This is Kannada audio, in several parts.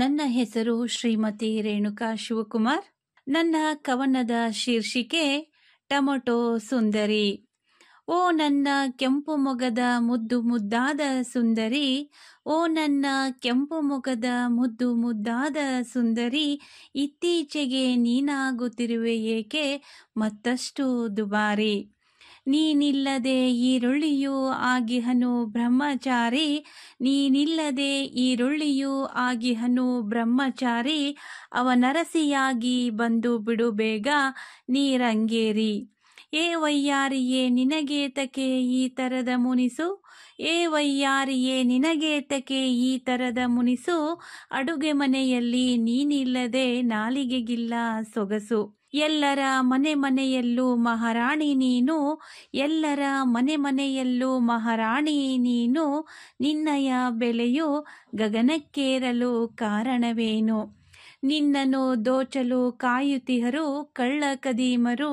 ನನ್ನ ಹೆಸರು ಶ್ರೀಮತಿ ರೇಣುಕಾ ಶಿವಕುಮಾರ್ ನನ್ನ ಕವನದ ಶೀರ್ಷಿಕೆ ಟೊಮೊಟೊ ಸುಂದರಿ ಓ ನನ್ನ ಕೆಂಪು ಮೊಗದ ಮುದ್ದು ಮುದ್ದಾದ ಸುಂದರಿ ಓ ನನ್ನ ಕೆಂಪು ಮೊಗದ ಮುದ್ದು ಮುದ್ದಾದ ಸುಂದರಿ ಇತ್ತೀಚೆಗೆ ನೀನಾಗುತ್ತಿರುವೆ ಏಕೆ ಮತ್ತಷ್ಟು ದುಬಾರಿ ನೀನಿಲ್ಲದೆ ಈರುಳ್ಳಿಯೂ ಆಗಿಹನು ಬ್ರಹ್ಮಚಾರಿ ನೀನಿಲ್ಲದೆ ಈರುಳ್ಳಿಯು ಆಗಿಹನು ಬ್ರಹ್ಮಚಾರಿ ಅವನರಸಿಯಾಗಿ ಬಂದು ಬಿಡು ಬೇಗ ನೀರಂಗೇರಿ ಏ ವೈಯಾರಿಯೇ ನಿನಗೇತಕೆ ಈ ತರದ ಮುನಿಸು ಏ ವೈಯಾರಿಯೇ ನಿನಗೇತಕೆ ಈ ತರದ ಮುನಿಸು ಅಡುಗೆ ಮನೆಯಲ್ಲಿ ನೀನಿಲ್ಲದೆ ನಾಲಿಗೆಗಿಲ್ಲ ಸೊಗಸು ಎಲ್ಲರ ಮನೆ ಮನೆಯಲ್ಲೂ ಮಹಾರಾಣಿ ನೀನು ಎಲ್ಲರ ಮನೆ ಮನೆಯಲ್ಲೂ ಮಹಾರಾಣಿ ನೀನು ನಿನ್ನಯ ಬೆಲೆಯು ಗಗನಕ್ಕೇರಲು ಕಾರಣವೇನು ನಿನ್ನನ್ನು ದೋಚಲು ಕಾಯುತಿಹರು ಕಳ್ಳ ಕದೀಮರು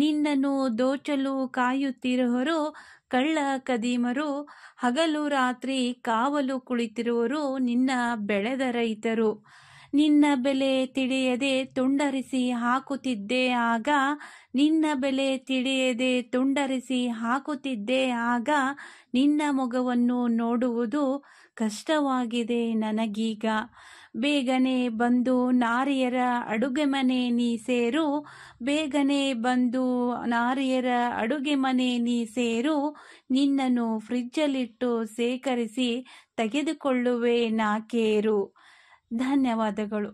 ನಿನ್ನನ್ನು ದೋಚಲು ಕಾಯುತ್ತಿರುವರು ಕಳ್ಳ ಕದೀಮರು ಹಗಲು ರಾತ್ರಿ ಕಾವಲು ಕುಳಿತಿರುವರು ನಿನ್ನ ಬೆಳೆದ ರೈತರು ನಿನ್ನ ಬೆಲೆ ತಿಳಿಯದೆ ತುಂಡರಿಸಿ ಹಾಕುತ್ತಿದ್ದೆ ಆಗ ನಿನ್ನ ಬೆಲೆ ತಿಳಿಯದೆ ತುಂಡರಿಸಿ ಹಾಕುತ್ತಿದ್ದೆ ಆಗ ನಿನ್ನ ಮೊಗವನ್ನು ನೋಡುವುದು ಕಷ್ಟವಾಗಿದೆ ನನಗೀಗ ಬೇಗನೆ ಬಂದು ನಾರಿಯರ ಅಡುಗೆ ಮನೆ ನೀ ಸೇರು ಬೇಗನೆ ಬಂದು ನಾರಿಯರ ಅಡುಗೆ ಮನೆ ನೀ ಸೇರು ನಿನ್ನನ್ನು ಫ್ರಿಜ್ಜಲ್ಲಿಟ್ಟು ಸೇಕರಿಸಿ ತೆಗೆದುಕೊಳ್ಳುವೆ ನಾಕೇರು ಧನ್ಯವಾದಗಳು